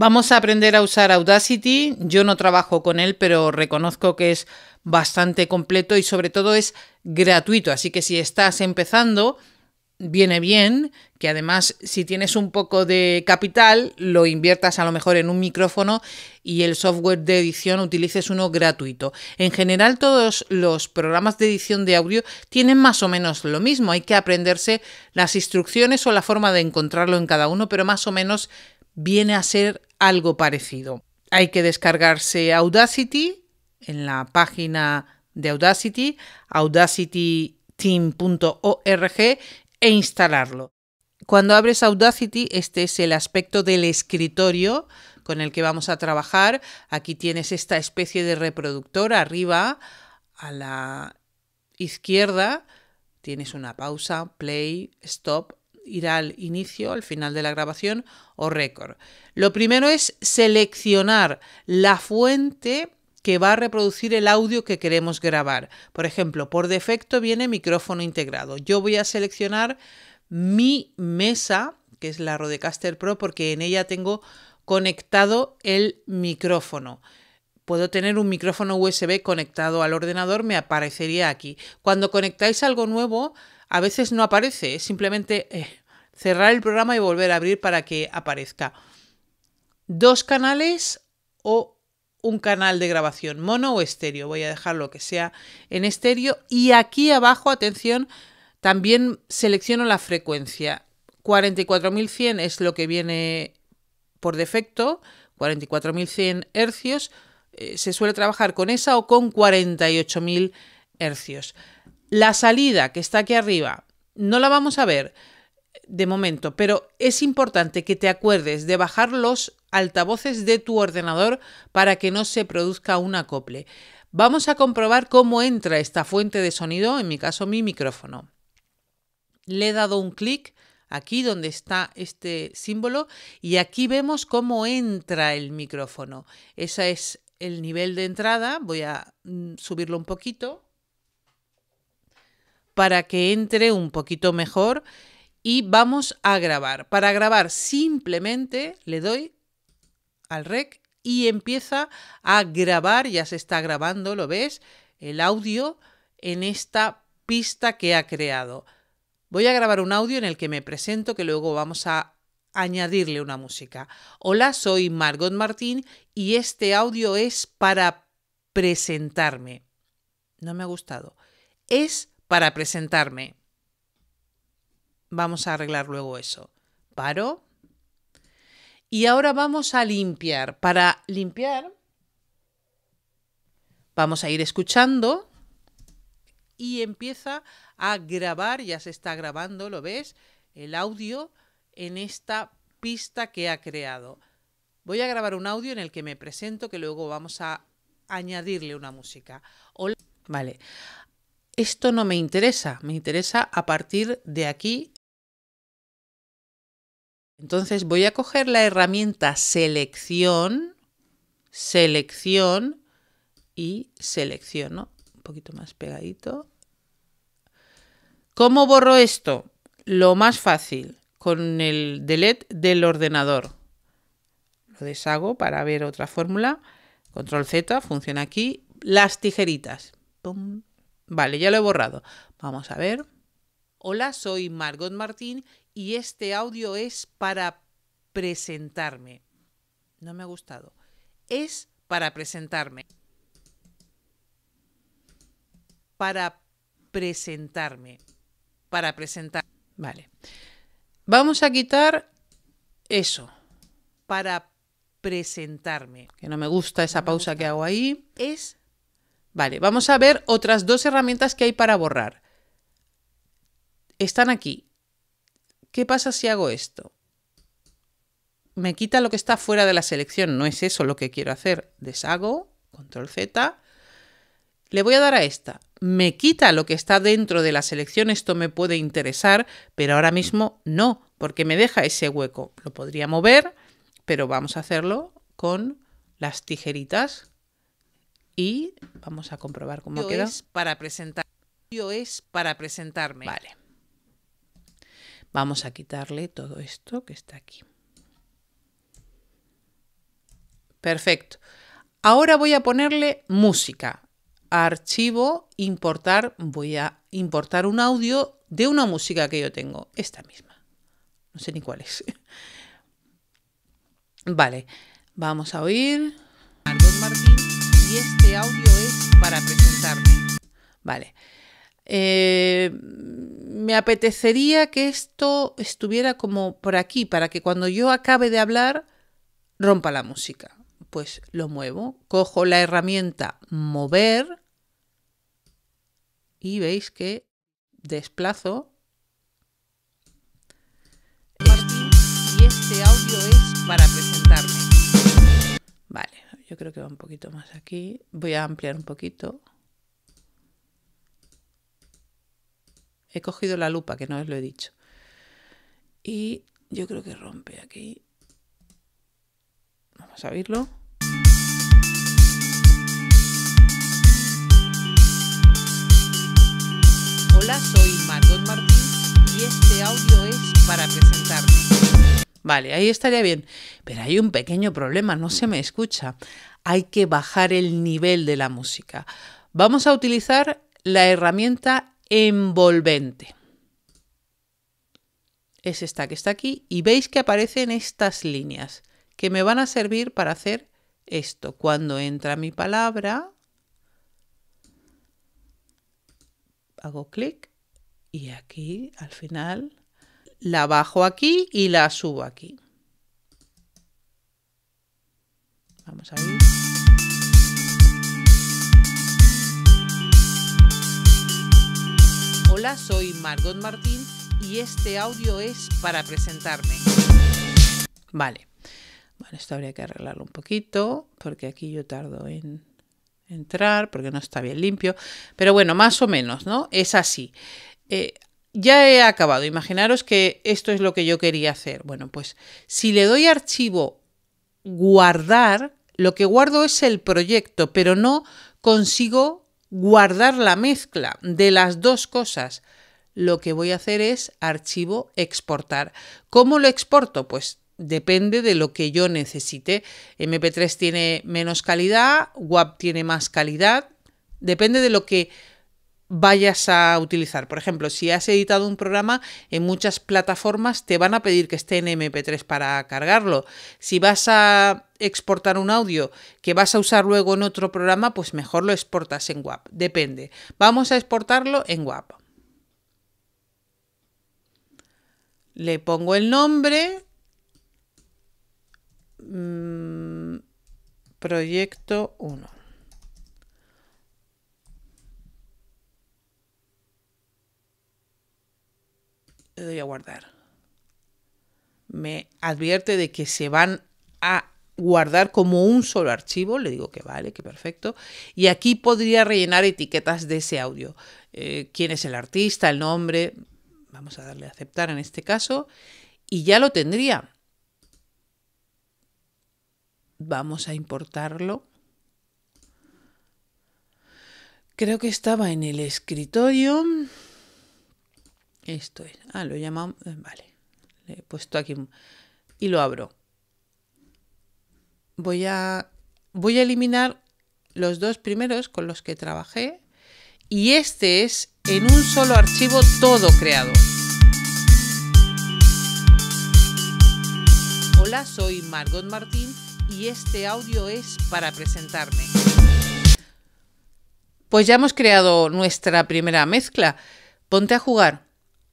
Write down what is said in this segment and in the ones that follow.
Vamos a aprender a usar Audacity. Yo no trabajo con él, pero reconozco que es bastante completo y sobre todo es gratuito. Así que si estás empezando, viene bien que además si tienes un poco de capital, lo inviertas a lo mejor en un micrófono y el software de edición utilices uno gratuito. En general todos los programas de edición de audio tienen más o menos lo mismo. Hay que aprenderse las instrucciones o la forma de encontrarlo en cada uno, pero más o menos viene a ser algo parecido. Hay que descargarse Audacity en la página de Audacity, audacityteam.org e instalarlo. Cuando abres Audacity, este es el aspecto del escritorio con el que vamos a trabajar. Aquí tienes esta especie de reproductor arriba a la izquierda. Tienes una pausa, play, stop, ir al inicio, al final de la grabación o récord. Lo primero es seleccionar la fuente que va a reproducir el audio que queremos grabar. Por ejemplo, por defecto viene micrófono integrado. Yo voy a seleccionar mi mesa, que es la Rodecaster Pro, porque en ella tengo conectado el micrófono. Puedo tener un micrófono USB conectado al ordenador, me aparecería aquí. Cuando conectáis algo nuevo, a veces no aparece, simplemente eh, cerrar el programa y volver a abrir para que aparezca. Dos canales o un canal de grabación, mono o estéreo. Voy a dejar lo que sea en estéreo. Y aquí abajo, atención, también selecciono la frecuencia. 44.100 es lo que viene por defecto, 44.100 hercios. Eh, se suele trabajar con esa o con 48.000 hercios. La salida que está aquí arriba no la vamos a ver de momento, pero es importante que te acuerdes de bajar los altavoces de tu ordenador para que no se produzca un acople. Vamos a comprobar cómo entra esta fuente de sonido, en mi caso mi micrófono. Le he dado un clic aquí donde está este símbolo y aquí vemos cómo entra el micrófono. Ese es el nivel de entrada, voy a mm, subirlo un poquito para que entre un poquito mejor y vamos a grabar. Para grabar simplemente le doy al rec y empieza a grabar, ya se está grabando, ¿lo ves? El audio en esta pista que ha creado. Voy a grabar un audio en el que me presento que luego vamos a añadirle una música. Hola, soy Margot Martín y este audio es para presentarme. No me ha gustado. Es para presentarme. Vamos a arreglar luego eso. Paro. Y ahora vamos a limpiar. Para limpiar, vamos a ir escuchando y empieza a grabar, ya se está grabando, ¿lo ves? El audio en esta pista que ha creado. Voy a grabar un audio en el que me presento que luego vamos a añadirle una música. Hola. Vale esto no me interesa, me interesa a partir de aquí. Entonces voy a coger la herramienta selección, selección y selecciono, un poquito más pegadito. ¿Cómo borro esto? Lo más fácil, con el delete del ordenador. Lo deshago para ver otra fórmula. Control Z, funciona aquí. Las tijeritas. Pum, Vale, ya lo he borrado. Vamos a ver. Hola, soy Margot Martín y este audio es para presentarme. No me ha gustado. Es para presentarme. Para presentarme. Para presentar. Vale. Vamos a quitar eso. Para presentarme. Que no me gusta esa pausa que hago ahí. Es Vale, vamos a ver otras dos herramientas que hay para borrar. Están aquí. ¿Qué pasa si hago esto? Me quita lo que está fuera de la selección. No es eso lo que quiero hacer. Deshago, control Z. Le voy a dar a esta. Me quita lo que está dentro de la selección. Esto me puede interesar, pero ahora mismo no, porque me deja ese hueco. Lo podría mover, pero vamos a hacerlo con las tijeritas y vamos a comprobar cómo queda. Es para presentar. Yo es para presentarme. Vale. Vamos a quitarle todo esto que está aquí. Perfecto. Ahora voy a ponerle música. Archivo, importar. Voy a importar un audio de una música que yo tengo. Esta misma. No sé ni cuál es. Vale. Vamos a oír y este audio es para presentarme. Vale. Eh, me apetecería que esto estuviera como por aquí, para que cuando yo acabe de hablar, rompa la música. Pues lo muevo, cojo la herramienta mover y veis que desplazo. Y este audio es para presentarme. Vale. Yo creo que va un poquito más aquí. Voy a ampliar un poquito. He cogido la lupa, que no os lo he dicho. Y yo creo que rompe aquí. Vamos a abrirlo. Hola, soy Margot Martín y este audio es para presentarme. Vale, ahí estaría bien. Pero hay un pequeño problema, no se me escucha. Hay que bajar el nivel de la música. Vamos a utilizar la herramienta envolvente. Es esta que está aquí y veis que aparecen estas líneas que me van a servir para hacer esto. Cuando entra mi palabra, hago clic y aquí al final la bajo aquí y la subo aquí. Vamos a Hola, soy Margot Martín y este audio es para presentarme. Vale. Bueno, esto habría que arreglarlo un poquito porque aquí yo tardo en entrar porque no está bien limpio. Pero bueno, más o menos, ¿no? Es así. Eh, ya he acabado. Imaginaros que esto es lo que yo quería hacer. Bueno, pues si le doy archivo guardar, lo que guardo es el proyecto, pero no consigo guardar la mezcla de las dos cosas. Lo que voy a hacer es archivo exportar. ¿Cómo lo exporto? Pues depende de lo que yo necesite. MP3 tiene menos calidad, WAP tiene más calidad. Depende de lo que vayas a utilizar. Por ejemplo, si has editado un programa, en muchas plataformas te van a pedir que esté en MP3 para cargarlo. Si vas a exportar un audio que vas a usar luego en otro programa, pues mejor lo exportas en WAP. Depende. Vamos a exportarlo en WAP. Le pongo el nombre. Mm, proyecto 1. le doy a guardar. Me advierte de que se van a guardar como un solo archivo, le digo que vale, que perfecto, y aquí podría rellenar etiquetas de ese audio. Eh, ¿Quién es el artista, el nombre? Vamos a darle a aceptar en este caso y ya lo tendría. Vamos a importarlo. Creo que estaba en el escritorio. Esto es. Ah, lo llamamos. Eh, vale. Le he puesto aquí. Y lo abro. Voy a. Voy a eliminar los dos primeros con los que trabajé. Y este es en un solo archivo todo creado. Hola, soy Margot Martín y este audio es para presentarme. Pues ya hemos creado nuestra primera mezcla. Ponte a jugar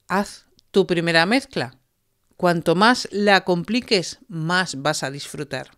haz tu primera mezcla. Cuanto más la compliques, más vas a disfrutar.